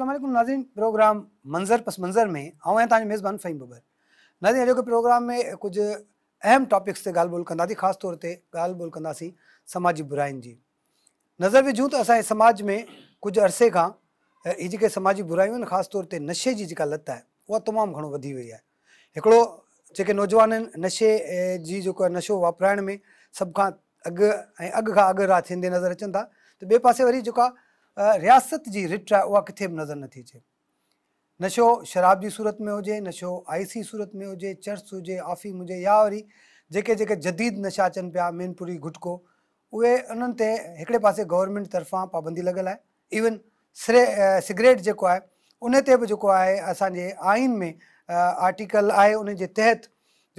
السلام علیکم ناظرین پروگرام منظر پس منظر میں میزبان فہیم ببر نازیم کے پروگرام میں کچھ اہم ٹاپکس سے خاص طور پر سماجی برائن جی نظر وجوں تو اے سماج میں کچھ عرصے کا یہ سماجی برائوں خاص طور پہ نشے جی کی لت ہے وہ تمام ہوئی ہے نوجوان نشے جی نشو واپرائن میں سب اگ رات نظر اچن تھا تو پاس ویسے ریاست جی رٹ کتھے بھی نظر نہ نشو شراب جی صورت میں ہوج نشو آئی سی صورت میں ہوج چرچ ہوج آفیم ہوا ویری جے جے جدید نشا اچن پیا مین پو گٹکو وہ انے پاس گورنمنٹ طرفا پابندی لگل ہے ایون سگریٹ سٹو ہے ان جے آئین میں آرٹیکل آئے ان کے تحت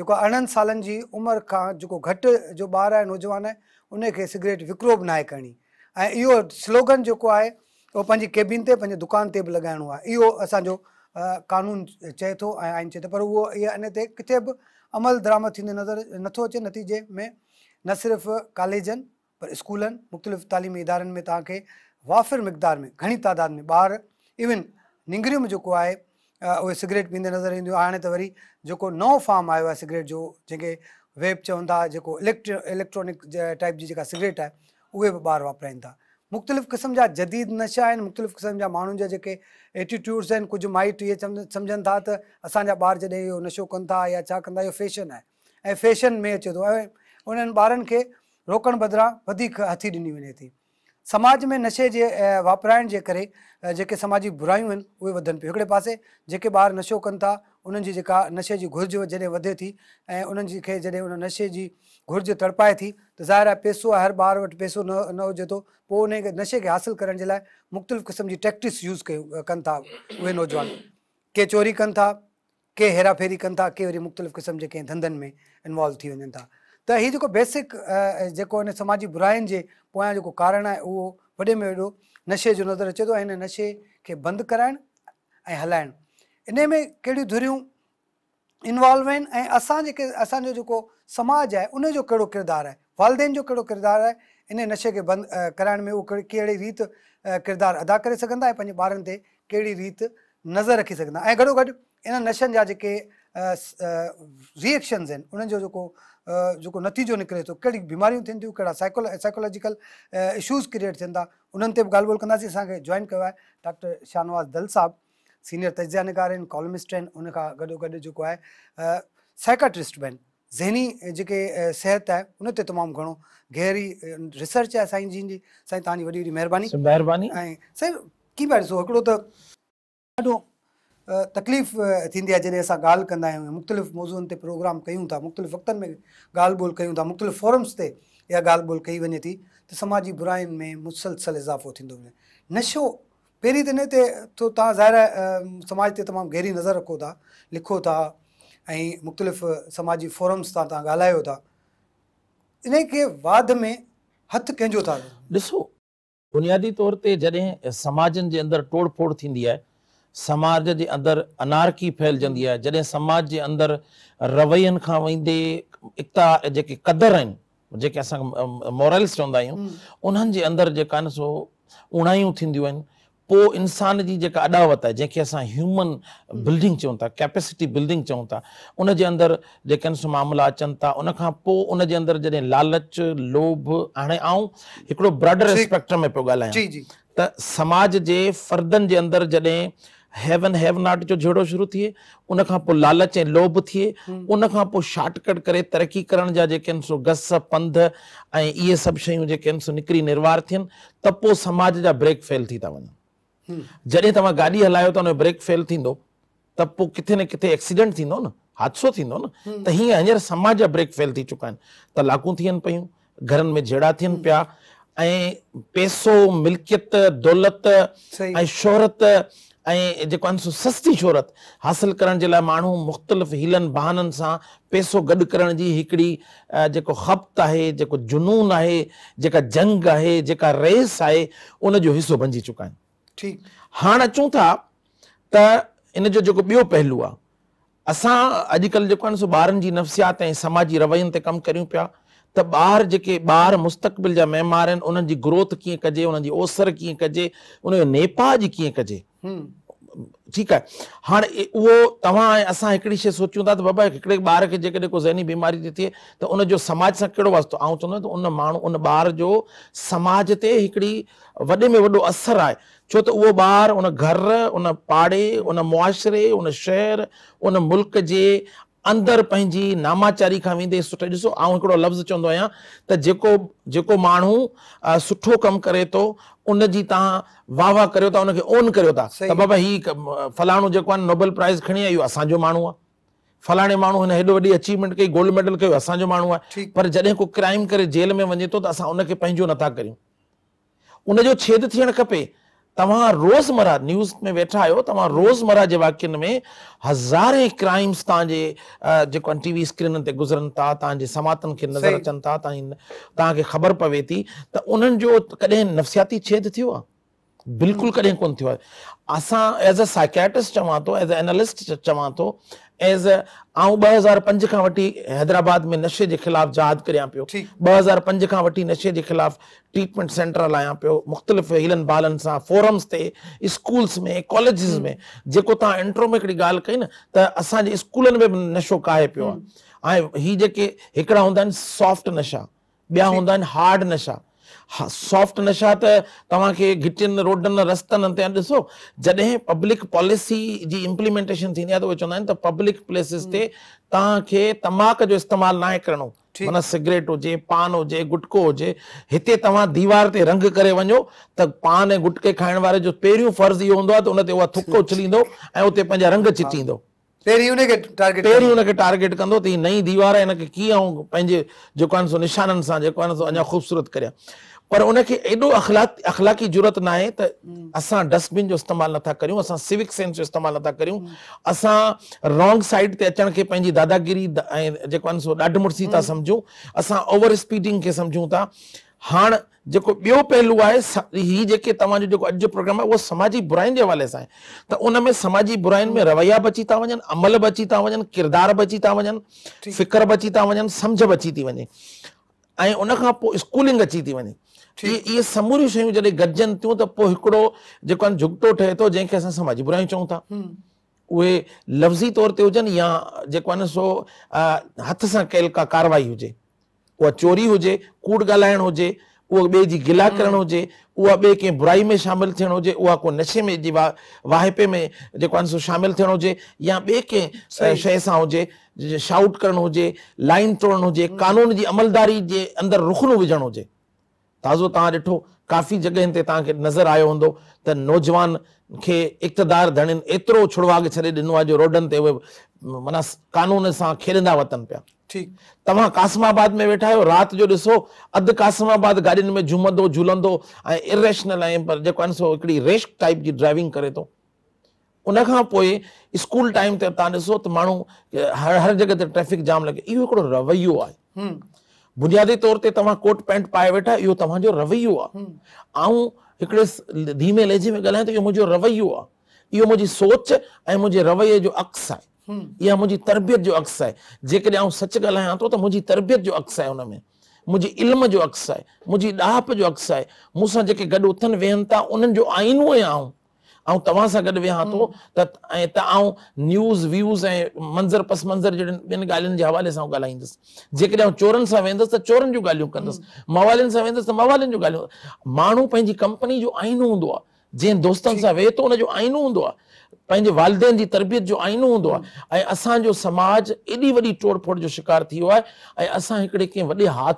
ار سال امریکہ گٹ جو بار ہے نوجوان ہے ان کے سگریٹ وکرو بھی نہ کرنی ऐं इहो स्लोगन जेको आहे उहो पंहिंजी केबिन ते पंहिंजे दुकान ते बि लॻाइणो आहे इहो असांजो कानून चए थो ऐं आहिनि चए थो पर उहो इहो इनते किथे बि अमल दरामद थींदे नज़र नथो अचे नतीजे में न सिर्फ़ु कॉलेजनि पर स्कूलनि मुख़्तलिफ़ तालिमी इदारनि में तव्हांखे वाफ़िर मक़दार में घणी तइदाद में ॿार इविन में जेको आहे उहे सिगरेट पीअंदे नज़र ईंदियूं हाणे त वरी जेको नओ फॉर्म आयो आहे सिगरेट जो जंहिंखे वेब चवंदा जेको इलेक्ट्री इलेक्ट्रॉनिक टाइप जी जेका सिगरेट आहे وہ بار واپرائن تھا مختلف قسم جا جدید نشہ مختلف قسم جا مکے ایٹیٹوڈس کچھ مائٹ یہ سمجھن تھا تو اب جدید نشو کن تھا یہ فیشن ہے ای فشن میں اچے تو ان روک بدرہ ہتھی دی وجے تھی سماج میں نشے کے واپرائن کے سماجی برائوں پیڑ پاس جے بار نشو کن تھا انا نشے کی گرج جدھر وے تھی اندر ان نشے کی گُرج تڑپائے تھی تو ظاہر پیسہ ہر بار ویسو ن ہوجے تو ان کے نشے کے حاصل کرنے کے لیے مختلف قسم کی ٹیکٹکس یوز کرے نوجوان کے چوری کرے ہی فیری کن تھا کئی وی مختلف قسم کے دندن میں انوالو تھی وجہ تھا یہ بیسک جو سماجی برائن کے پوائن کارن ہے وہ وڈے میں وو نشے جو نظر اچے تو ان نشے کے بند کرائیں ہلائن ان میں در انوائن اصانو سماج ہے انجو کردار ہے والدین جو کردار ہے ان نشے کے بند کری ریت کردار ادا کرا بار کہی ریت نظر رکھی سا گڑو گھو ان نشین جا ریکشنس انو نتیجہ نکرے تو بیماری تھیں سائکالوجیکل اشوز کرئیٹ کیوں گال بولیں جون کو ڈاکٹر شاہنواز دل صاحب सीनियर तजिया निगार आहिनि कॉलोमिस्ट आहिनि उनखां गॾोगॾु जेको आहे साइकाट्रिस्ट बि आहिनि ज़हनी जेके सिहत आहे उन ते तमामु घणो गहरी रिसर्च आहे साईं जी साईं तव्हांजी वॾी वॾी महिरबानी ॾिसो हिकिड़ो त ॾाढो तकलीफ़ थींदी आहे जॾहिं असां ॻाल्हि कंदा आहियूं मुख़्तलिफ़ मौज़ूअ ते प्रोग्राम कयूं था मुख़्तलिफ़ वक़्तनि में ॻाल्हि ॿोल कयूं था मुख़्तलिफ़ फोरम्स ते इहा ॻाल्हि ॿोल कई वञे थी त समाजी बुराइनि में मुसलसल इज़ाफ़ो थींदो वञे नशो पहिरीं त इन ते थो तव्हां ज़ाहिर समाज ते तमामु गहरी नज़र रखो था लिखो था ऐं मुख़्तलिफ़ समाजी फोरम्स तव्हां ॻाल्हायो था इन खे वाद में हथु कंहिंजो था ॾिसो बुनियादी तौर ते जॾहिं समाजनि जे अंदरि टोड़ फोड़ थींदी आहे समाज जे अंदरि अनारकी फैलजंदी आहे जॾहिं समाज जे अंदरि रवैयनि खां वेंदे जेके क़दुरु आहिनि जेके असां मॉरल्स चवंदा आहियूं उन्हनि जे अंदरि जेका आहिनि सो उणायूं थींदियूं आहिनि पोइ इंसान जी जेका अॾावत आहे जंहिंखे असां ह्यूमन बिल्डिंग चऊं था कैपेसिटी बिल्डिंग चऊं था उन जे अंदरि जेके आहिनि सो मामला अचनि था उनखां पोइ उन जे अंदरि जॾहिं लालच लोभ हाणे ऐं हिकिड़ो ब्रॉडर स्पेक्ट्रम में पियो ॻाल्हायां त समाज जे फर्दनि जे अंदरि जॾहिं हेवन नॉट जो जहिड़ो शुरू थिए उनखां पोइ लालच ऐं लोभ थिए उनखां पोइ शॉटकट करे तरक़ी करण जा जेके आहिनि सो गस पंध ऐं इहे सभु शयूं जेके आहिनि सो निकिरी निर्वार थियनि त पोइ समाज जा ब्रेक फेल थी था वञनि जॾहिं तव्हां गाॾी हलायो त ब्रेक फेल थींदो त पोइ किथे न किथे एक्सीडेंट थींदो न हादसो थींदो न त हीअं हींअर समाज जा ब्रेक फेल थी चुका आहिनि तलाकूं थियनि पियूं घरनि में जेड़ा थियनि पिया ऐं मिल्कियत दौलत ऐं शोहरत ऐं जेको आहे सस्ती शोहरत हासिल करण जे लाइ माण्हू मुख़्तलिफ़ हीलनि बहाननि सां पैसो गॾु करण जी हिकिड़ी जेको ख़पति आहे जेको आहे जेका जंग आहे जेका रेस आहे उनजो हिसो बणजी चुका आहिनि हाणे अचूं था त इन जो जेको ॿियो पहलू आहे असां अॼुकल्ह जेको आहे بارن ॿारनि जी नफ़्सियात ऐं समाजी रवैयनि ते कमु कयूं पिया त ॿार जेके ॿार मुस्तक़बिल जा महिमान आहिनि उन्हनि जी ग्रोथ कीअं कजे उन्हनि जी ओसर कीअं कजे उनजो नेपाज कीअं कजे ठीकु आहे हाणे उहो तव्हां ऐं असां हिकिड़ी शइ था त बाबा हिकिड़े ॿार खे जेकॾहिं को ज़हनी बीमारी थी थिए त उनजो समाज सां कहिड़ो वास्तो आऊं चवंदो त उन माण्हू उन ॿार जो समाज ते हिकिड़ी वॾे में वॾो असरु आहे छो त उहो ॿारु उन घर उन पाड़े उन मुआशरे उन शहर उन मुल्क़ जे अंदरि पंहिंजी नामाचारी खां वेंदे सुठे ॾिसो ऐं हिकिड़ो लफ़्ज़ चवंदो आहियां त जेको जेको माण्हू सुठो कमु करे थो उनजी तव्हां वाह वाह करियो था उनखे ओन करियो था त बाबा ही फलाणो जेको आहे नोबल प्राइज़ खणी आयो असांजो माण्हू आहे फलाणे माण्हू हिन हेॾो वॾी अचीवमेंट कई गोल्ड मेडल कयो असांजो माण्हू आहे पर जॾहिं को क्राइम करे जेल में वञे थो त असां उनखे पंहिंजो नथा करियूं उनजो छेद थियणु खपे تعہر روزمرہ نیوز میں ویٹا آپ روزمرہ کے واقع میں ہزارے کرائمس تعریف ٹی وی اسکرین گزرن تھا تیسرے سماتن کے نظر اچن تھا خبر پوے تھی تو ان نفسیاتی چالکل کدیں کون تھوڑا آسان ایز اے سائکاٹسٹ چاہوں تو ایز اے ایسٹ چھو ایز ا آ ہزار پنجی حیدرآباد میں نشے کے خلاف جاد کر پی بزار پنجی نشے کے خلاف ٹریٹمینٹ سینٹر لایاں پھر مختلف ہیلن بالن سا فورمس سے اسکولس میں کالجز میں جو تعٹرو میں تو ابھی اسکول میں نشو قائے پیڑا ہند سافٹ نشہ بیا ہوں ہارڈ نشہ سوفٹ نشا تو تا گھر روڈ رستو جدہ پبلک پالسی امپلیمینٹ چھوٹے پبلک پلس تماک جو استعمال نہ کرنا سٹ ہو جائے پان ہوگ گو ہوجائے تھی دیوار سے رنگ کرو تو پان گے کھان والے جو پہر فرض یہ ہوتے وہ تھکو اچھی رنگ چیچی پہ ٹارگیٹ کرئی دیوار کی نشان سے خوبصورت کریں پر ان کے ایڈو اخلاق اخلاقی ضرورت ہے تو اب ڈسٹبن جو استعمال کر کے سیوک سینس استعمال نتھا کریں اب رانگ سائڈ سے اچھے داداگری ڈاڈ مڑسا سمجھوں اوور اسپیڈیگ کے سمجھوں ہاں جو پہلو ہے سی تک اجگرام وہ سماجی برائن کے حوالے سے ہے تو ان میں سماج برائن میں رویہ بھی اچی تا وا امل بھی اچی تا وجن کردار بھی اچی تک فکر بچی تا وجن سمجھ بھی اچی و ان اسکول اچی تھی وجے یہ سموری شعیع گدجن تھی تو ایک جھکٹو ٹھے تو جن کو سماجی برائیں چا لفظی طور پر ہوجن یا نا سو حت سے کل کا کاروائی ہو उहा चोरी हुजे कूड़ ॻाल्हाइणु हुजे उहा ॿिए जी गिला करणु हुजे उहा ॿिए कंहिं बुराई में शामिलु थियणु हुजे उहा को नशे में जी वा वाहिपे में जेको आहे शामिलु थियणु हुजे या ॿिए कंहिं शइ सां हुजे शाउट करणु हुजे लाइन तोड़णु हुजे कानून जी अमलदारी जे अंदरि रुखनू विझणु हुजे ताज़ो तव्हां ॾिठो काफ़ी जॻहियुनि ते तव्हांखे नज़र आयो हूंदो त नौजवान खे इक़्तदार धणियुनि एतिरो छुड़वा छॾे ॾिनो आहे जो रोडनि ते उहे माना कानून सां खेॾंदा वरतनि पिया ٹھیک تعاقع کاسم آباد میں ویٹا آت جو ادھ کاسم آباد گاڈیوں میں جومند جلد اور ارشنل ریشک ٹائپ کی ڈرائیونگ کرے تو ان کا اسکول ٹائم تھی مو ہر جگہ جام لگے اوڑھو رویو ہے بنیادی طور پہ تعٹ پینٹ پائے ویٹھا یہ تب رویو ہے دھیمے لہجے میں گلائیں تو یہ مجھے رویو آ یہ میری سوچ اور مجھے رویے جو اکس ہے تربیت جو اکث ہے کہ آؤں سچ گالیاں تو تربیت جو اکث ہے ان میں مجھے علم جو اکثر ہے اکث ہے مسا گین جو تو تا آؤں نیوز ویوز منظر پس منظر کے حوالے جے کہ جاؤں چورن سا ویندس تا چورنوں جو گالیوں مانو مہنگی کمپنی جو آئی ہوں جن دوست وے تو ان کو آئنو ہوں والدین کی تربیت جو آئینو ہوں جو سماج ایڈی ٹوڑ پھوڑ جو شکار تھی ہکڑے کے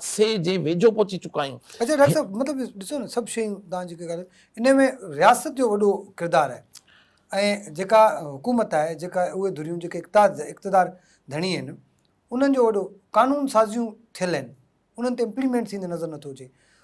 سے جے ویجو پہچی چکا آیا اچھا ڈاکٹر صاحب مطلب سب گھر انہیں میں ریاست جو وڈو کردار ہے حکومت ہے وہ دوں اقتدار دھنی تھے لیں انہیں تے امپلیمنٹ سیندے نظر نت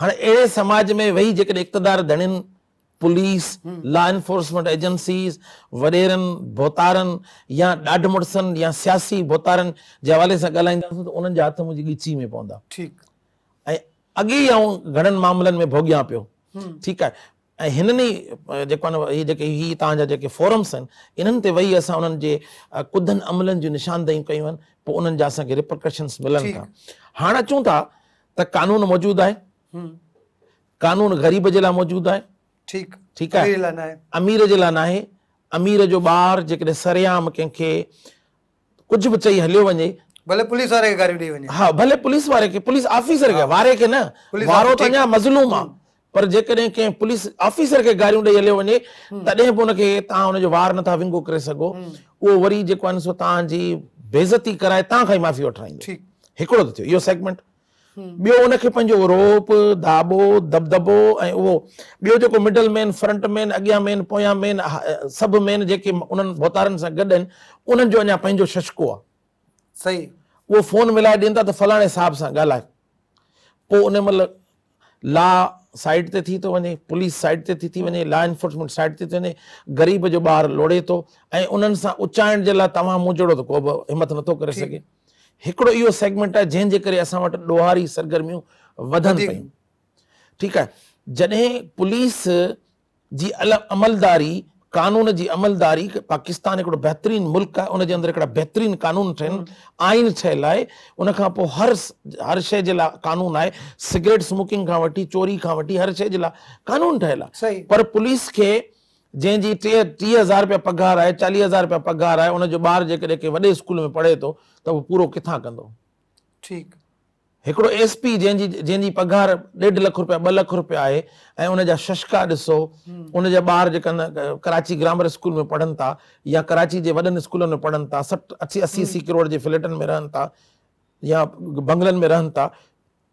हाणे अहिड़े समाज में वेही जेकॾहिं इक़्तदार धणियुनि पुलिस लॉ एन्फोर्समेंट एजेंसीस वॾेरनि भोतारनि या ॾाढ मुड़ुसनि या सियासी बोतारनि जे हवाले सां ॻाल्हाईंदासीं त उन्हनि जा हथ मुंहिंजी ॻिची में पवंदा ठीकु ऐं अॻे ई आऊं घणनि मामलनि में भोॻियां पियो ठीकु आहे ऐं हिननि ई जेको आहे न जेके तव्हांजा जेके फोरम्स आहिनि इन्हनि ते वेही असां उन्हनि जे कुदनि अमलनि जूं निशानदेयूं कयूं आहिनि पोइ उन्हनि जा असांखे मिलनि था हाणे अचूं था कानून मौजूदु आहे कानून ग़रीब जे लाइ मौजूदु आहे कुझु बि चई हलियो वञे न वारो मज़लूम आहे पर जेकॾहिं कंहिं पुलिस ऑफिसर खे गारियूं ॾेई हलियो वञे तॾहिं बि हुनखे तव्हां हुनजो वार नथा विंगो करे सघो उहो वरी जेको आहे न तव्हांजी बेज़ती कराए तव्हां खां ई माफ़ी वठण हिकिड़ो त थियो इहो सेगमेंट روپ دھاب دب دبو وہ مڈل مین فرنٹ مین اگیا مینا مین سب مین بوتار گھنٹے انہیں سسکو آ سہی وہ فون ملائ ڈا تو فلانے صاحب سا گالائے تو ان مل لا سائڈ سے تھی تو وجہ پولیس سائٹ سے تھی وے لا ایفورسمینٹ سائڈ سے غریب جو بار لوڑے تو انچائن تعلق موجود کو کوئی ہمت نتو کر سکے ایکڑو سیگمینٹ ہے جن کے ڈوہاری سرگرمی جدہ پولیس عملداری قانون کی عملداری پاکستان بہترین ملک ہے ان کے اندر بہترین قانون آئن ٹل ہے ان ہر شاپ قانون ہے سیگریٹ اسموکنگ چوری کا ویٹ ہر شیل قانون ہے پولیس کے जंहिंजी टीह टीह हज़ार रुपया पघार आहे चालीह हज़ार रुपया पघार आहे उनजो ॿार जेकॾहिं के वॾे स्कूल में पढ़े थो त उहो पूरो किथां कंदो ठीकु हिकिड़ो एस पी जंहिंजी जंहिंजी पघार ॾेढ लख रुपया ॿ लख रुपया आहे ऐं उन जा शश्का ॾिसो उनजा ॿार जेका न कराची ग्रामर स्कूल में पढ़नि था या कराची जे वॾनि स्कूलनि में पढ़नि था सठ असी असी असी करोड़ जे फ्लैटनि में रहनि था या बंगलनि में रहनि था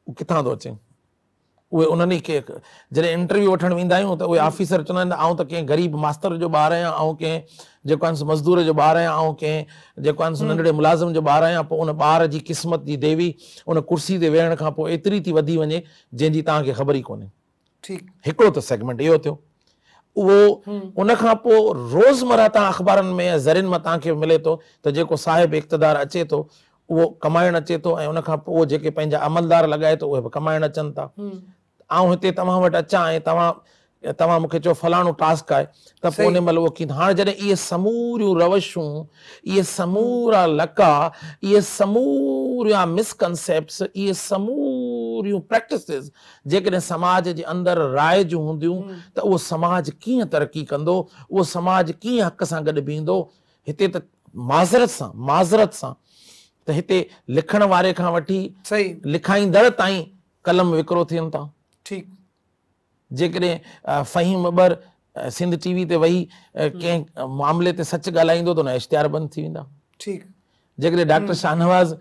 उहो किथां थो अचे उहे उन्हनि खे जॾहिं इंटरव्यू वठणु वेंदा आहियूं त उहे ऑफिसर चवंदा आहिनि आऊं त कंहिं ग़रीब मास्तर जो ॿार आहियां ऐं कंहिं जेको आहे मज़दूर जो ॿारु आहियां ऐं कंहिं जेको आहे नंढिड़े मुलाज़िम जो ॿारु आहियां पोइ उन ॿार जी क़िस्मत जी देवी उन कुर्सी ते वेहण खां पोइ एतिरी थी वधी वञे जंहिंजी तव्हांखे ख़बर ई कोन्हे ठीकु हिकिड़ो त सेगमेंट इहो थियो उहो उन खां पोइ रोज़मरा तव्हां अख़बारनि में ज़रीनि मां तव्हांखे मिले थो त जेको साहिबु इक़्तदारु अचे थो उहो कमाइण अचे थो ऐं उनखां पोइ जेके पंहिंजा अमलदार लॻाए थो उहे बि कमाइण अचनि था آتے تٹ اچاں تم چلانا ٹاسک آئے تو مل وہ سمور روشوں یہ سمورا لکا سمورا مسکنسپٹس اموکس جیسے سماج کے جی اندر رائج ہوں تو وہ سماج کھن ترقی کرو وہ سماج کھے حق سے بہت اتنے تاذرت سے معذرت سے لکھن والے کا ویسے لکھائید تھی قلم وکرو تھا ठीकु जेकॾहिं फ़हीम अबर सिंध टीवी ते वेही कंहिं मामले ते सच ॻाल्हाईंदो त उन इश्तेहार बंदि थी वेंदा ठीकु जेकॾहिं डॉक्टर शाहनवाज़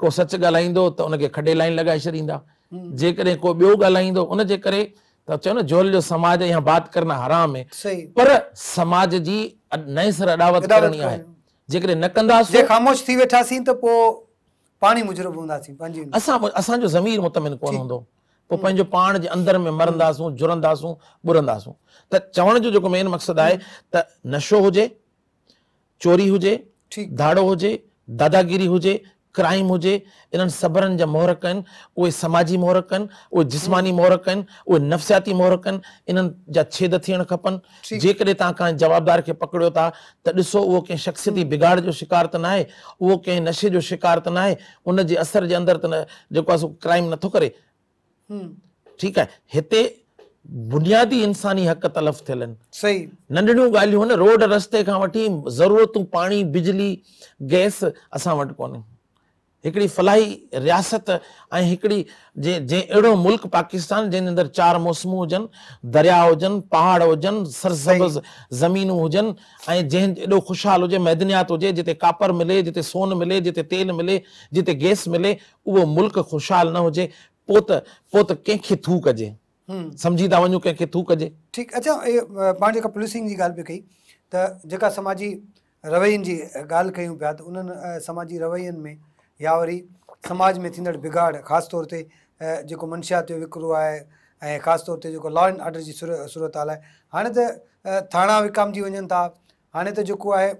को सच ॻाल्हाईंदो त उनखे खॾे लाइन लॻाए छॾींदा जेकॾहिं को ॿियो ॻाल्हाईंदो उनजे करे त चयो न जोल जो समाज या बात करण हराम आहे सही पर समाज जी नए सर अदावत करणी आहे जेकॾहिं असांजो कोन हूंदो पोइ पंहिंजो पाण जे अंदरि में मरंदासूं जुड़ंदासूं ॿुरंदासूं त चवण जो जेको मेन मक़सदु आहे त नशो हुजे चोरी हुजे धाड़ो हुजे दादागिरी हुजे क्राइम हुजे इन्हनि सबरनि जा मोहरक़ आहिनि उहे समाजी मोहरक आहिनि उहे जिस्मानी मोहरक आहिनि उहे नफ़्सियाती मोहरक आहिनि इन्हनि जा छेद थियणु खपनि जेकॾहिं तव्हां कंहिं जवाबदार खे पकड़ियो था त ॾिसो उहो कंहिं शख़्सियती बिगाड़ जो शिकार त न आहे उहो कंहिं नशे जो शिकार त न आहे उनजे असर जे अंदरि त न जेको आहे क्राइम नथो करे ٹھیک ہے بنیادی انسانی حق تلف تھی ننڈڑی گال روڈ رستے ضرورتوں پانی بجلی گیس اصا وی فلائی ریاست اڑو ملک پاکستان جنر چار موسم ہوجن دریا ہوجن پہاڑ ہوجن سر سبز زمین ہوجن جن ایڈو خوشحال ہوجائے میدنیات ہو جاتے کاپڑ ملے جیسے سو ملے جیل ملے جتنے گیس ملے وہ ملک خوشحال نہ ہوجائے पोत पोत पोइ त कंहिंखे थू कजे सम्झी था वञूं कंहिंखे थू कजे ठीकु अच्छा पाण जेका पुलिसिंग जी ॻाल्हि पई कई त जेका समाजी रवैयनि जी ॻाल्हि कयूं पिया त उन्हनि समाजी रवैयनि में या वरी समाज में थींदड़ बिगाड़ ख़ासि तौर ते जेको मंशियात जो विकिरो आहे ऐं ख़ासि तौर ते जेको लॉ एंड ऑडर जी सुर सूरत हाल आहे हाणे त थाणा विकामजी वञनि था हाणे त जेको आहे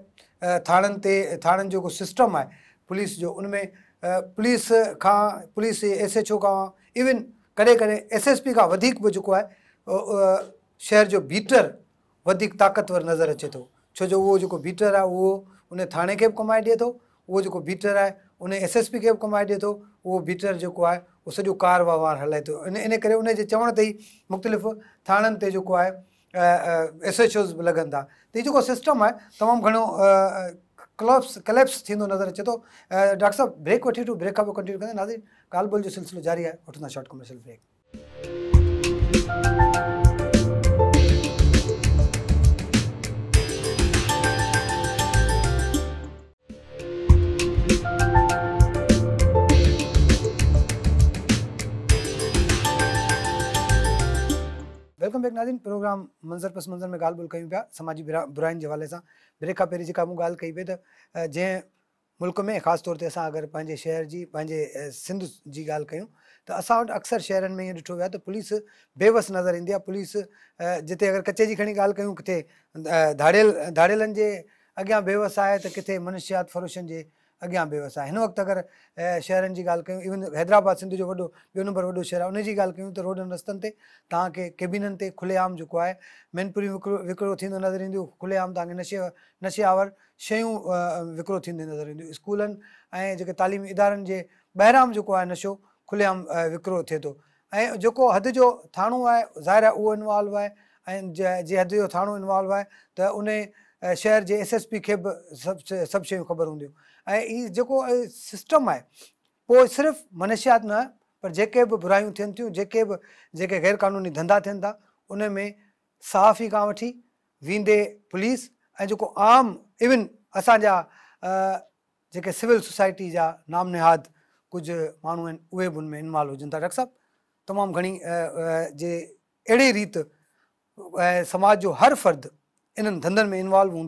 थाणनि ते थाणनि जो जेको सिस्टम आहे पुलिस जो उनमें पुलिस खां पुलिस एस एच ओ खां इवन कॾहिं कॾहिं एस एस पी खां वधीक बि जेको आहे शहर जो बीटर वधीक ताक़तवर नज़र अचे थो छो जो उहो जेको बीटर आहे उहो उन थाणे खे बि कमाए ॾिए थो उहो जेको बीटर आहे उन एस एस पी खे बि कमाए ॾिए थो उहो बीटर जेको आहे उहो सॼो कार वहिंवार हलाए थो इन इन करे उन चवण ते ई मुख़्तलिफ़ थाणनि ते जेको आहे एस एच ओस बि लॻनि था त हीअ जेको सिस्टम आहे तमामु घणो کلبس کلبس نظر اچھے تو ڈاکٹر صاحب بریک ویٹ بریک اپ کنٹینیو کرتے غالب سلسلے جاری ہے شاٹ کم سلسلے بریک ویلکم بیک ناظرین پروگرام منظر پس منظر میں گال بول پیا سماجی برائن جا بریک کا پہل کئی پہ جن ملک میں خاص طور سے اگر شہر جی کی سندھ جی گال غالب تو اسا اٹھ اکثر شہرن میں یہ ڈٹھو گا تو پولیس بے وس نظر اندی ہے پولیس جتے اگر کچے جی کھنی گال کروں کتے دھار دھاریلن کے اگیا وس آئے تو کتے منشیات فروشن کے اگیا بھی ہو سر وقت اگر شہر کی غالب حیدرآباد سنگھ جو ویو نمبر وہر ان روڈ رستن کھلے عمو ہے مینپوری وکرو وکرو نظر کھلے عمل نشے نشے والر شکرو تھی نظر اسکولن تعلیمی ادارے باہر نشو کھلے عم و وکرو تھے تو جو حد جو تھھوں زائر وہ انوالو ہے جی ہد جو تھھانو انوالو ہے تو ان شہر کے ایس ایس پی کے بھی سب سب شی خبر ہوں یہ جو سسٹم ہے وہ صرف منشیات میں پر جے بھی برائیں تھنے بھی غیر قانونی دندا تھن ان میں صحافی کا ویٹ وی پولیس ایک عام انسان سیول سوسائٹی جا ناماد کچھ مان وہ ان میں انوالو ہوجن تھا ڈاکٹر صاحب تمام گھڑی اڑی ریت سماج جو ہر فرد ان دند میں انوالو ہوں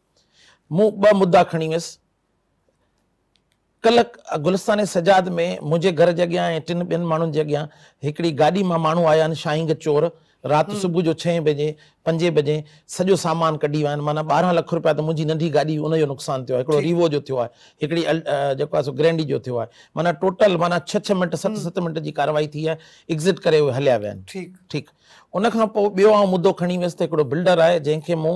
मूं ॿ मुदा खणी वियुसि कल्ह गुलस्तान सजाद में मुंहिंजे घर जे अॻियां ऐं टिनि ॿिनि माण्हुनि जे अॻियां हिकिड़ी गाॾी मां माण्हू आया आहिनि शाईंग चोर राति सुबुह जो छह बजे पंजे बजे सॼो सामान कढी विया आहिनि माना ॿारहं लख रुपया त मुंहिंजी नंढी गाॾी उनजो नुक़सानु थियो आहे हिकिड़ो रीवो जो थियो आहे हिकिड़ी जेको आहे ग्रैंडी जो थियो आहे माना टोटल माना छह छह मिंट सत सत मिंट जी कार्यवाई थी आहे एग्ज़िट करे उहे हलिया विया आहिनि ठीकु ठीकु उनखां पोइ ॿियो आउं मुदो खणी वियुसि त हिकिड़ो बिल्डर आहे जंहिंखे मूं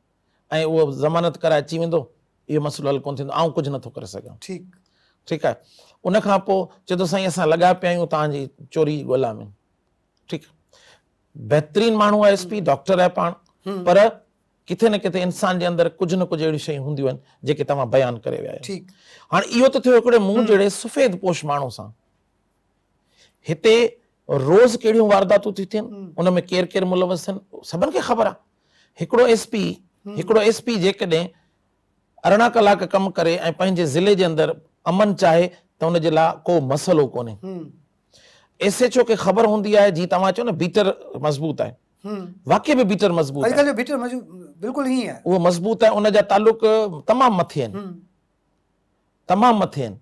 ऐं उहो ज़मानत कराए अची वेंदो इहो मसइलो हल कोन थींदो आउं कुझु नथो करे सघां ठीकु ठीकु आहे उन खां पोइ चए थो साईं असां लॻा पिया आहियूं तव्हांजी चोरी ॻोल्हा में ठीकु बहितरीन माण्हू आहे एस पी डॉक्टर आहे पाण पर किथे न किथे इंसान जे अंदरि कुझु न कुझु अहिड़ियूं शयूं हूंदियूं आहिनि जेके तव्हां बयानु करे विया आहियो ठीकु हाणे इहो त थियो हिकिड़े मूं जहिड़े सफ़ेद पोश माण्हू सां हिते रोज़ कहिड़ियूं वारदातूं थी थियनि उन में केरु केरु मुलवस थियनि सभिनि खे ख़बर आहे हिकिड़ो एस पी हिकिड़ो एस पी जेकॾहिं अरिड़हं कलाक कमु करे ऐं पंहिंजे ज़िले जे अंदरि अमन चाहे त हुन जे लाइ को मसलो कोन्हे एस एच ओ खे ख़बर हूंदी आहे जीअं तव्हां चओ न बीटर मज़बूत आहे वाकई बि बीटर मज़बूत बिल्कुलु ईअं आहे तालुक तमामु तमामु मथे मथे आहिनि आहिनि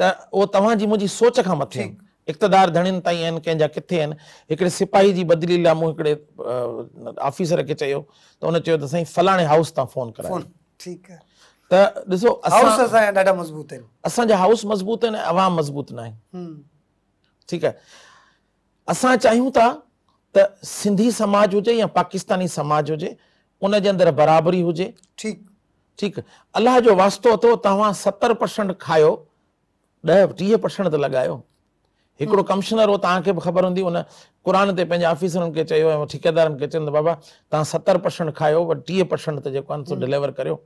त उहो तव्हांजी मुंहिंजी सोच खां मथे आहिनि इक़्तदार धणियुनि ताईं आहिनि कंहिंजा किथे आहिनि हिकिड़े सिपाही जी बदिली लाइ मूं हिकिड़े ऑफिसर खे चयो त हुन चयो त ताउस त फोन कयो त ॾिसो असांजा हाउस मज़बूत आहिनि ऐं आवाम मज़बूत न आहिनि ठीकु आहे असां चाहियूं था त सिंधी समाज हुजे या पाकिस्तानी समाज हुजे उन जे अंदरि बराबरी हुजे ठीकु ठीकु अलाह जो वास्तो अथव तव्हां सतरि परसेंट खायो ॾह टीह परसेंट त लॻायो हिकिड़ो कमिशनर हो तव्हांखे बि ख़बर हूंदी हुन कुरान ते पंहिंजे ऑफिसरनि खे चयो ऐं खे बाबा तव्हां सतरि परसेंट खायो पर टीह परसेंट त जेको आहे डिलीवर करियो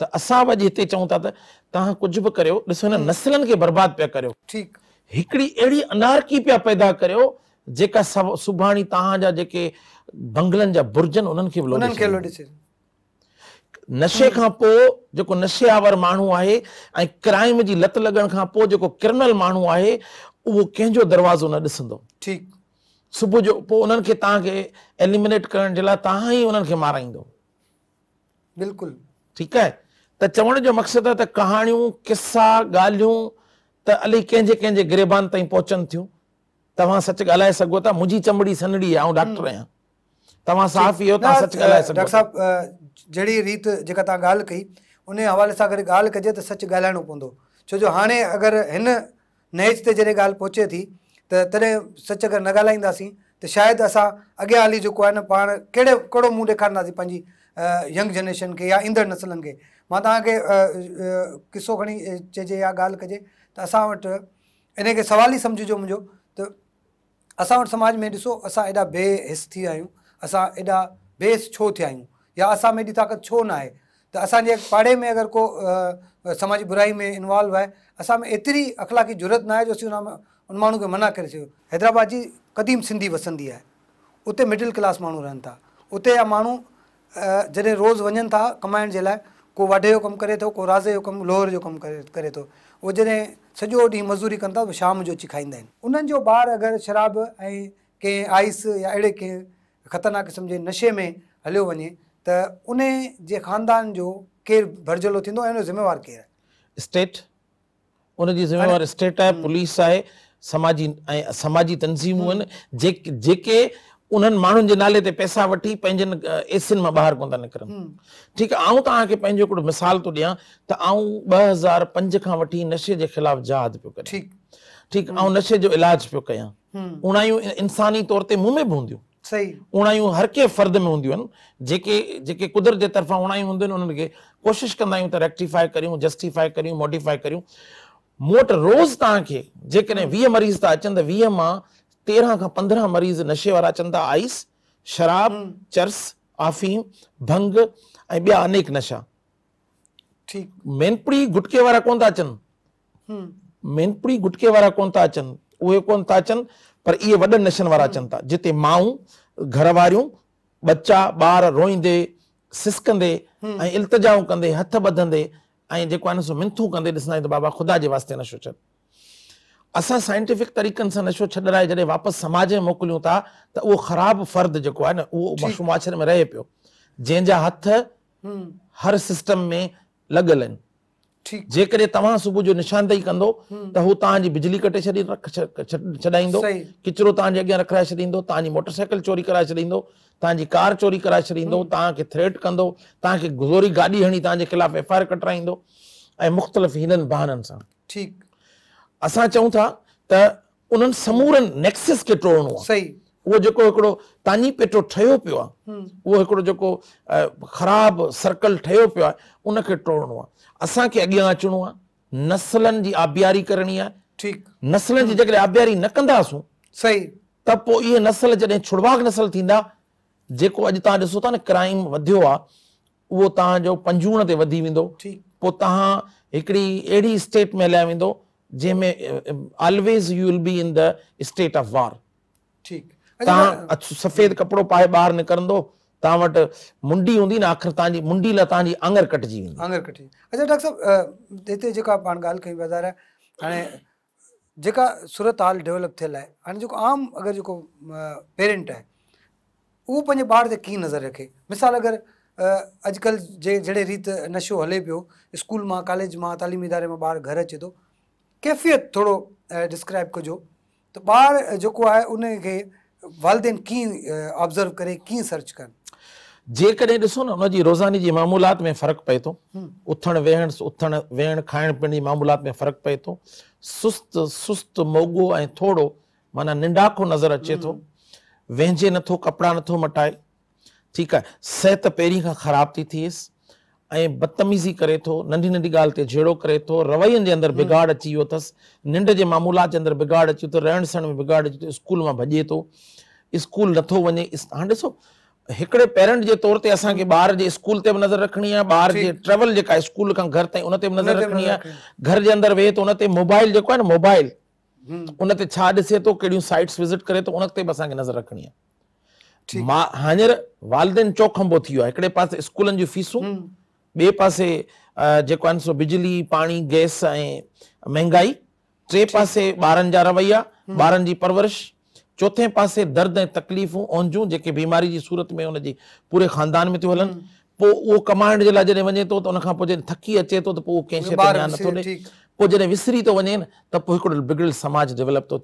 त असां बि अॼु हिते चऊं था त तव्हां कुझु बि करियो ॾिसो हिन नसलनि खे बर्बाद पिया करियो ठीकु हिकिड़ी अहिड़ी अनारकी पिया पैदा करियो जेका सभु सुभाणे तव्हांजा जेके बंगलनि जा बुर्जनि उन्हनि खे बि नशे खां पोइ जेको नशे आवर माण्हू आहे ऐं क्राइम जी लत लॻण खां पोइ जेको क्रिमिनल माण्हू आहे उहो कंहिंजो दरवाज़ो न ॾिसंदो ठीकु सुबुह जो पोइ उन्हनि खे तव्हांखे एलिमिनेट करण जे लाइ तव्हां ई उन्हनि खे माराईंदो बिल्कुलु ठीकु आहे त चवण जो मक़सदु आहे त कहाणियूं किसा ॻाल्हियूं त अलाई कंहिंजे कंहिंजे गिरेबान ताईं पहुचनि थियूं तव्हां सच ॻाल्हाए सघो था मुंहिंजी चमड़ी सनड़ी आहे ऐं डॉक्टर आहियां तव्हां साफ़ इहो तव्हां सच ॻाल्हाए सघो डॉक्टर साहिबु जहिड़ी रीति जेका तव्हां ॻाल्हि कई उन हवाले सां ॻाल्हि कजे त सच ॻाल्हाइणो पवंदो छो जो हाणे अगरि हिन नैज ते जॾहिं ॻाल्हि पहुचे थी त तॾहिं सच अगरि न ॻाल्हाईंदासीं त शायदि असां अॻियां हली जेको आहे न पाण कहिड़े कहिड़ो मुंहुं ॾेखारींदासीं पंहिंजी यंग जनरेशन खे या ईंदड़ नसलनि खे मां तव्हांखे किसो खणी चइजे या ॻाल्हि कजे त असां वटि इन खे सुवाल ई सम्झिजो मुंहिंजो त असां वटि समाज में ॾिसो असां एॾा बेहिस थी विया आहियूं असां एॾा बेस छो थिया आहियूं या असां में एॾी ताक़त छो न आहे त असांजे पाड़े में अगरि को समाजी बुराई में इन्वॉल्व आहे असां में एतिरी अख़लाकी ज़रूरत न आहे जो असां उन माण्हू खे मना करे छॾियो हैदराबाद जी क़दीम सिंधी वसंदी आहे उते मिडिल क्लास माण्हू रहनि था उते जा माण्हू जॾहिं रोज़ वञनि था कमाइण जे लाइ को वाढे जो कमु करे थो को राज़े जो कमु लोहर जो कमु करे करे थो उहो जॾहिं सॼो ॾींहुं मज़ूरी कनि था शाम जो अची खाईंदा आहिनि उन्हनि जो ॿार अगरि शराब ऐं कंहिं आइस या अहिड़े कंहिं ख़तरनाक क़िस्म जे नशे में हलियो वञे त उन जे ख़ानदान जो जेके उन्हनि माण्हुनि जे नाले ते पैसा वठी पंहिंजनि एसियुनि मां ॿाहिरि कोन था निकिरनि ठीकु आहे पंहिंजो मिसाल थो ॾियां त आऊं ॿ हज़ार पंज खां वठी नशे जे ख़िलाफ़ु जहाद पियो कयां ठीकु ऐं नशे जो इलाज पियो कयां उणायूं इंसानी तौर ते मूंहं में बि हूंदियूं सही उणायूं हर कंहिं फर्द में हूंदियूं आहिनि जेके जेके कुदरत जे तरफ़ां उणायूं हूंदियूं आहिनि उन्हनि खे कोशिशि कंदा आहियूं त रेक्टिफाए करियूं जस्टिफाए करियूं मोडिफाए करियूं मूं वटि रोज़ु तव्हांखे जेकॾहिं वीह मरीज़ था अचनि त वीह मां तेरहं खां पंद्रहं मरीज़ नशे वारा अचनि था आइस शराब चर्स आफ़ीम भंग ऐं ॿिया अनेक नशा ठीकु मेनपुड़ी गुटके वारा कोन था अचनि मेनपुड़ी गुटके वारा कोन था अचनि उहे कोन था अचनि पर इहे वॾनि नशनि वारा अचनि था जिते माउ घर वारियूं ॿचा ॿार रोईंदे सिसकंदे ऐं इल्तिजाऊं कंदे हथ ॿधंदे ऐं जेको आहे न सो मिंथू कंदे ॾिसंदा आहियूं त बाबा ख़ुदा जे वास्ते नशो छॾ असां साइंटिफिक तरीक़नि सां नशो छॾाए जॾहिं वापसि समाज में मोकिलियूं था त उहो ख़राबु फ़र्द जेको आहे न उहो माछर में रहे पियो जंहिंजा हथ हर सिस्टम में लॻियल आहिनि ठीकु जेकॾहिं तव्हां सुबुह जो निशानदेही कंदो त हू तव्हांजी बिजली कटे छॾी छॾ छॾाईंदो किचिरो तव्हांजे अॻियां रखाए छॾींदो तव्हांजी मोटर साइकिल चोरी कराए छॾींदो तव्हांजी कार चोरी कराए छॾींदो तव्हांखे थ्रेट कंदो तव्हांखे गुज़ोरी गाॾी हणी तव्हांजे ख़िलाफ़ु एफ आई आर कटाईंदो ऐं मुख़्तलिफ़ हिननि बहाननि सां ठीकु असां चऊं था त उन्हनि समूरनि नेक्सिस खे टोड़णो आहे सही उहो जेको हिकिड़ो तानी पेटो ठहियो पियो आहे उहो हिकिड़ो जेको ख़राबु सर्कल ठहियो पियो आहे उनखे टोड़णो आहे असांखे अॻियां अचणो आहे नसलनि जी आबियारी करणी आहे ठीकु नसलनि जी जेकॾहिं आबियारी न कंदासूं सही त पोइ इहे नसल जॾहिं छुड़वाग नसल थींदा जेको अॼु तव्हां ॾिसो था न क्राइम वधियो आहे उहो तव्हांजो पंजूण ते वधी वेंदो पोइ तव्हां हिकिड़ी अहिड़ी स्टेट में हलिया वेंदो जंहिंमें always you will be in the state of war ठीकु तव्हां सफ़ेद कपिड़ो पाए ॿाहिरि निकिरंदो तव्हां वटि मुंडी हूंदी न आख़िर तव्हांजी मुंडी लाइ तव्हांजी आंगर कटिजी वेंदी आंगर कटिजी अच्छा डॉक्टर साहिबु हिते जेका पाण ॻाल्हि कयूं बाज़ारि हाणे जेका सूरत हाल डेवलप थियल आहे हाणे जेको आम अगरि जेको पेरेंट आहे उहो पंहिंजे ॿार ते कीअं नज़र रखे मिसाल अगरि अॼुकल्ह जे जहिड़े रीति नशो हले पियो स्कूल मां कॉलेज मां तइलीमी इदारे मां ॿारु घरु अचे थो कैफ़ियत थोरो डिस्क्राइब कजो त ॿारु जेको आहे उनखे والدین جی روزانی جی میں فرق پڑے تو معاملات میں فرق پڑے توست موگو مانا ننڈا کو نظر اچے تو وینجے نہ کپڑا نت مٹائے ٹھیک ہے صحت پہ خراب تھی تھے ऐं बदतमीज़ी करे थो नंढी नंढी ॻाल्हि ते जहिड़ो करे थो रवैयनि जे अंदरि बिगाड़ अची वियो अथसि निंड जे मामूलात जे अंदरि बिगाड़ अची वियो अथसि रहण सहण में बिगाड़ अची वियो स्कूल मां भॼे थो स्कूल नथो वञे हाणे ॾिसो हिकिड़े पेरेंट जे तौर ते असांखे ॿार जे स्कूल ते बि नज़र रखणी आहे ॿार जे ट्रेवल जेका स्कूल खां घर ताईं उन ते बि नज़र रखणी आहे घर जे अंदरि वेहे थो उन ते मोबाइल जेको आहे न मोबाइल उन ते छा ॾिसे थो कहिड़ियूं साइट्स विज़िट करे थो उन ते बि असांखे नज़र रखणी आहे मां हींअर वालदेन चौ थी वियो आहे हिकिड़े पासे स्कूलनि जूं फीसूं ॿिए पासे जेको आहे सो बिजली पाणी गैस ऐं महांगाई टे पासे ॿारनि जा रवैया ॿारनि जी परवरिश चोथे पासे दर्द ऐं तकलीफ़ूं औंझूं जेके बीमारी जी सूरत में हुनजी पूरे खानदान में थियूं हलनि पोइ उहो कमाइण जे लाइ जॾहिं वञे थो त उनखां पोइ जॾहिं थकी अचे थो त पोइ कंहिं تو جی وسری تو وجے تو بگڑل سماج ڈیولپ تو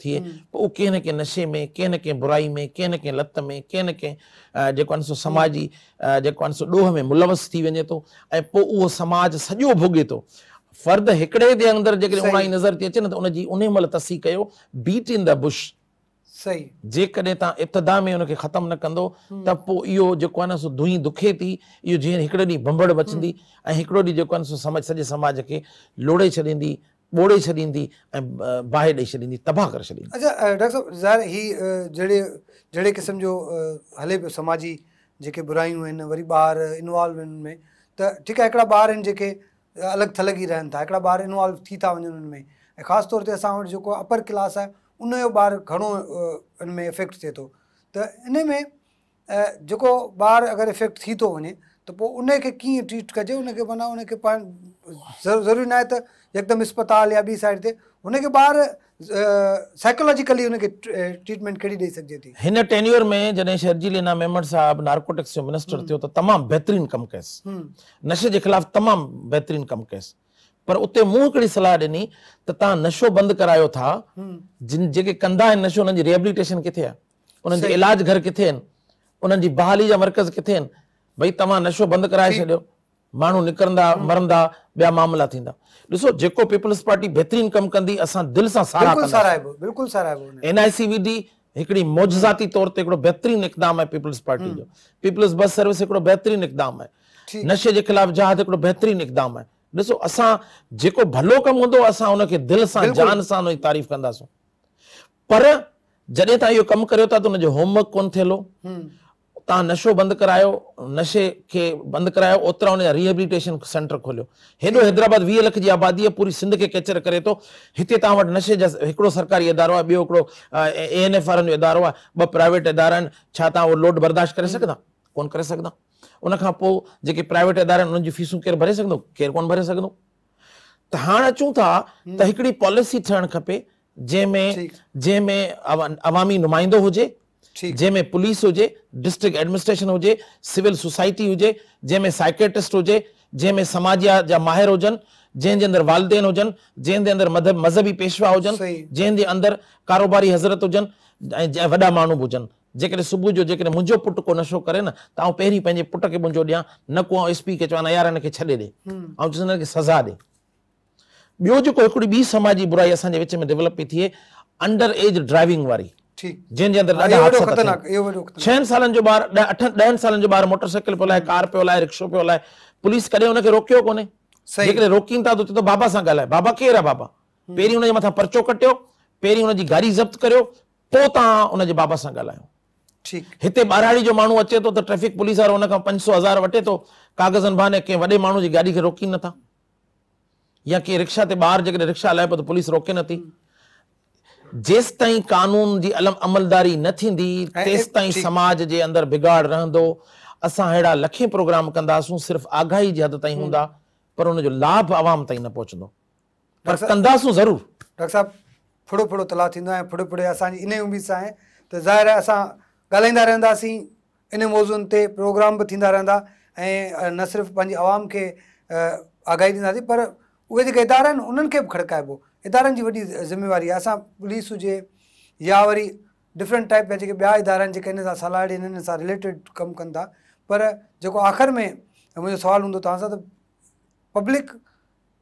او کشے میں کن کئی میں کن کت میں کماجی ڈوہ میں ملوث تھی وجے تو سماج سجو بوگے تو فرد ایکڑے دے ادر جی نظر تھی اچے ان تسّی بیٹ ان دا بش صحیح جی تاکہ ابتدا میں ان کو ختم نہ کرو تو یہ دھوئی دکھے تھی یہ بمبڑ بچی سماج سماج کے لوڑے چڑی بوڑے چڑھ باہے ڈے چڑی تباہ کری ڈاکٹر صاحب ذرا یہ جڑے جڑے قسم جو ہلے پہ سماجی جی برائیں ان ویار انو ان میں توڑا بارے الگ تھلگ ہی رہن تھالو میں خاص طور سے اٹھار اپر کلس ہے انہوں بار گھڑو ان میں افیکٹ ان میں جو بار اگر افیکٹ تھی تو وجے تو ان کے ٹریٹ کریں ضروری اسپتال یا سائکالجیکلی ٹریٹمینٹ کہیں دے سکے تھی ان میں جن شہجیلینا میمڑ صاحب نارکوٹکس منسٹر تھوڑی تو تمام بہترین کم کے نشے کے خلاف تمام بہترین کم کے پر اتے منہ کڑی صلاح دینی تو تا نشو بند کرایو تھا جن جے کے کندہ ہیں نشو انہیں جی ریابلیٹیشن کتے ہیں انہیں جی علاج گھر کتے ہیں انہیں جی بحالی جا مرکز کتے ہیں بھئی تمہاں نشو بند کرائے سے لیو مانو نکرندہ مرندہ بیا معاملہ تھی اندہ لیسو جے کو پیپلز پارٹی بہترین کم کندی اساں دل سا سارا کندہ بلکل سارا ہے وہ بلکل سارا ہے وہ این آئی سی وی ڈی ہکڑی موجزاتی طورتے ہکڑو بہترین اقدام ہے پیپلز پارٹی جو پیپلز بس سرویس ہکڑو بہترین اقدام ہے نشے جے خلاف جہاد ہکڑو بہترین اقدام ہے ॾिसो असां जेको भलो कमु हूंदो असां हुनखे दिलि सां जान सां हुनजी तारीफ़ कंदासीं पर जॾहिं तव्हां इहो कमु करियो था त हुनजो होमवर्क कोन थियल तव्हां नशो बंदि करायो नशे खे बंदि करायो ओतिरा हुनजा रिहेबिलिटेशन सेंटर खोलियो हेॾो हैदराबाद वीह लख जी आबादी आहे पूरी सिंध खे कैचर करे थो हिते तव्हां वटि नशे जा हिकिड़ो सरकारी इदारो आहे ॿियो हिकिड़ो ए एन एफ वारनि जो इदारो आहे ॿ प्राइवेट इदारा आहिनि छा तव्हां उहो लोड बर्दाश्त करे सघंदा कोन करे सघंदा उन खां पोइ जेके प्राइवेट इदारा आहिनि उन्हनि जी फीसूं केरु भरे सघंदो केरु कोन भरे सघंदो त हाणे अचूं था त हिकिड़ी पॉलिसी थियणु खपे जंहिंमें जंहिंमें अवामी नुमाइंदो हुजे जंहिंमें पुलिस हुजे डिस्ट्रिक्ट एडमिनिस्ट्रेशन हुजे सिविल सोसाइटी हुजे जंहिंमें साइकेट्रिस्ट हुजे जंहिंमें समाज जा जा माहिर हुजनि जंहिंजे अंदरि वालदेन हुजनि जंहिंजे अंदरि अंदरु मज़हबी पेशवा हुजनि जंहिंजे अंदरि कारोबारी हज़रत हुजनि ऐं वॾा माण्हू बि हुजनि जेकॾहिं सुबुह जो जेकॾहिं मुंहिंजो पुटु को नशो करे न त आउं पहिरीं पंहिंजे पुट खे मुंहिंजो ॾियां न को आउं एस पी खे चवां यार हिनखे छॾे ॾे ऐं चवंदो सज़ा ॾे ॿियो जेको हिकिड़ी ॿी समाजी बुराई असांजे विच में डेवलप पई थिए अंडर एज ड्राइविंग वारी ठीकु जंहिंजे अंदरि ॾाढो छहनि सालनि जो ॿारहं ॾहनि सालनि जो ॿार मोटर पियो हलाए कार पियो हलाए रिक्शो पियो हलाए पुलिस कॾहिं हुनखे रोकियो कोन्हे जेकॾहिं रोकीनि था त बाबा सां ॻाल्हाए बाबा केरु आहे बाबा पहिरीं हुनजे मथां परचो कटियो पहिरीं हुनजी गाॾी ज़ब्त करियो पोइ तव्हां हुनजे बाबा सां हिते बाराड़ी जो माण्हू अचे थो पंज सौ हज़ार वठे थो रोकी नथा रिक्शा हलाए पियो जे अंदरि बिगाड़ रहंदो असां अहिड़ा लखे प्रोग्राम कंदासूं सिर्फ़ु आगाही जी हद ताईं हूंदा पर जो लाभ आवाम ताईं न पहुचंदो ॻाल्हाईंदा रहंदासीं इन मौज़ुनि ते प्रोग्राम बि थींदा रहंदा ऐं न सिर्फ़ु पंहिंजी आवाम खे आगाही ॾींदासीं पर उहे जेके इदारा आहिनि उन्हनि खे बि खड़काइबो इदारनि जी वॾी ज़िमेवारी आहे असां पुलिस हुजे या वरी डिफरेंट टाइप जा जेके ॿिया इदारा आहिनि जेके इन सां सलाह ॾियनि सां रिलेटेड कमु कनि था पर जेको आख़िरि में मुंहिंजो सुवालु हूंदो तव्हां सां त पब्लिक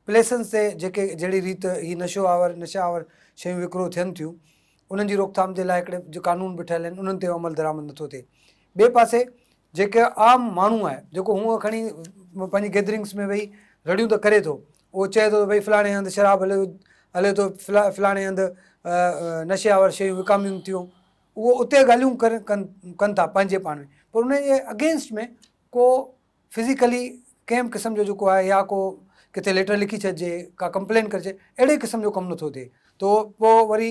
प्लेसनि ते जेके जहिड़ी रीति हीअ नशो आवर नशा आवर शयूं विकिरो थियनि थियूं उन्हनि जी रोकथाम जे लाइ हिकिड़े जो कानून बि ठहियल आहिनि उन्हनि ते अमल दरामद नथो थिए ॿिए पासे जेके आम माण्हू आहे जेको हूअ खणी पंहिंजी गैदरिंग्स में वेही रड़ियूं त करे थो उहो चए थो भई फलाणे हंधि शराब हले हले थो फलाणे हंधि नशे वारा शयूं विकामियूं थियूं उहो उते ॻाल्हियूं कर कनि कनि था पंहिंजे पाण में पर उन जे अगेंस्ट में को फिज़िकली कंहिं बि क़िस्म जो जेको आहे या को किथे लेटर लिखी छॾिजे का कंप्लेन करिजे अहिड़े क़िस्म जो कमु नथो थिए त पोइ वरी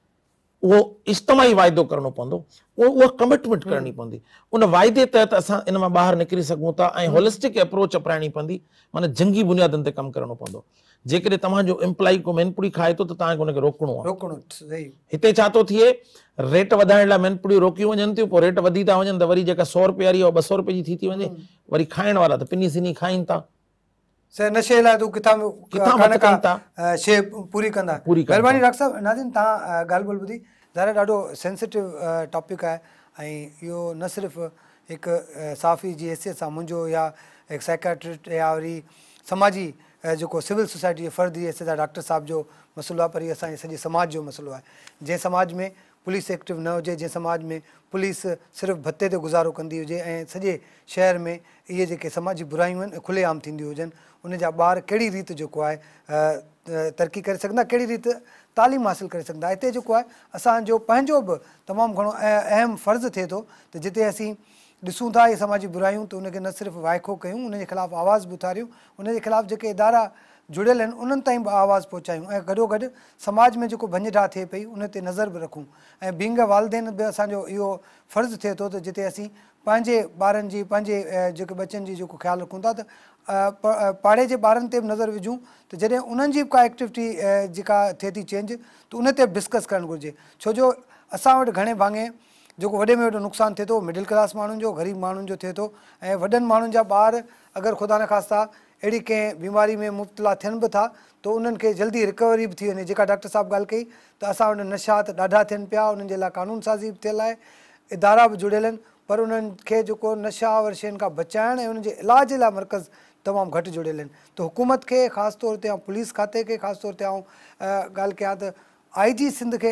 وہ اجتماعی وائ کرمٹمینٹ کرنی پی ان وائدے تحت اگر ان میں باہر نکریسٹک ایپروچ اپنی پہنتی مطلب جنگی بنیادوں سے کم کر امپلائی کو مین پوڑی کھائے تو ان کو روکنو ہے چیٹ مین پوڑی روکی ون تھیں ریٹ تو ویری سو روپئے والی ب سو روپئے کی کھانا والا تو پن سن کھائی تا नशे लाइ त किथां शइ पूरी कंदा महिरबानी डॉक्टर साहिबु नाज़िन तव्हां ॻाल्हि ॿोल ॿुधी ज़ाहिर ॾाढो सेंसिटिव टॉपिक आहे ऐं इहो न सिर्फ़ु हिकु साफ़ी जी हैसियत सां मुंहिंजो या हिकु साइकेट या वरी समाजी जेको सिविल सोसाइटी जो फर्दी डॉक्टर साहिब जो मसिलो आहे पर इहे असांजे सॼे समाज जो मसइलो आहे जंहिं समाज में पुलिस एक्टिव न हुजे जंहिं समाज में पुलिस सिर्फ़ु भत्ते ते गुज़ारो कंदी हुजे ऐं सॼे शहर में इहे जेके समाजी बुरायूं आहिनि खुले थींदियूं हुजनि جا بار کیڑی ریت جو ہے ترقی کیڑی ریت تعلیم حاصل پہنجو بھ تمام گھنو اہم فرض تھے تو ایسی اینسوں تھا یہ سماجی برائیوں تو انہیں کے نرف وائقو کہیوں انہیں کے خلاف آواز بتاروں انہیں کے خلاف جے ادارہ جڑے ان انہیں بھی آواز اے گڑو گ سماج میں جو بنجڑا تھے انہیں تے نظر بھی رکھوں بینگا والدین جو یہ فرض تھے تو جی جو کے بچن کو خیال رکھوں تھا پاڑے کے بار نظر وجوہ ان کا ایکٹوٹی چینج تو انتہے بھی ڈسکس کریں گرجی چو جو اٹھ گھنے بھاگے جو وڈے میں نقصان تھے تو مڈل کلاس مریب مان تھے تو وڈن ما بار اگر خدا نخاستہ اڑی کماری میں مبتلا تھن بھی تھا تو ان کے جلدی ریکوری بھی تھی وجے جا ڈاک صاحب گال کئی تو اصا و نشا داڑھا تھے ان قانون سازی بھی تھل ہے ادارہ بھی جڑل پر ان کے نشہ اور شین کا بچائیں ان کے علاج لائ مرکز तमाम घट जुड़ियल तो हुकूमत के खास तौर ते पुलिस खाते के खास तौर ते गाल क्या कयां आई जी सिंध के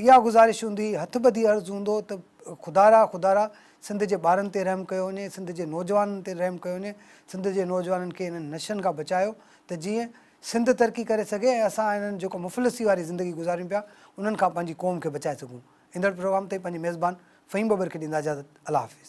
इहा गुज़ारिश हूंदी हथु ॿधी अर्ज़ु हूंदो त खुदारा रा सिंध के बार रहम कयो सिंध के नौजवान रहम कयो सिंध के नौजवान के इन नशन का बचायो तो जी सिंध तरक्की कर सघे ऐं असां हिननि मुफ़लसी वाली ज़िंदगी गुज़ारियूं पिया उन्हनि क़ौम के बचा सकूँ इंदड़ प्रोग्राम ते मेज़बान फ़हीम बबर के दींदा इजाज़त अल्लाह हाफिज़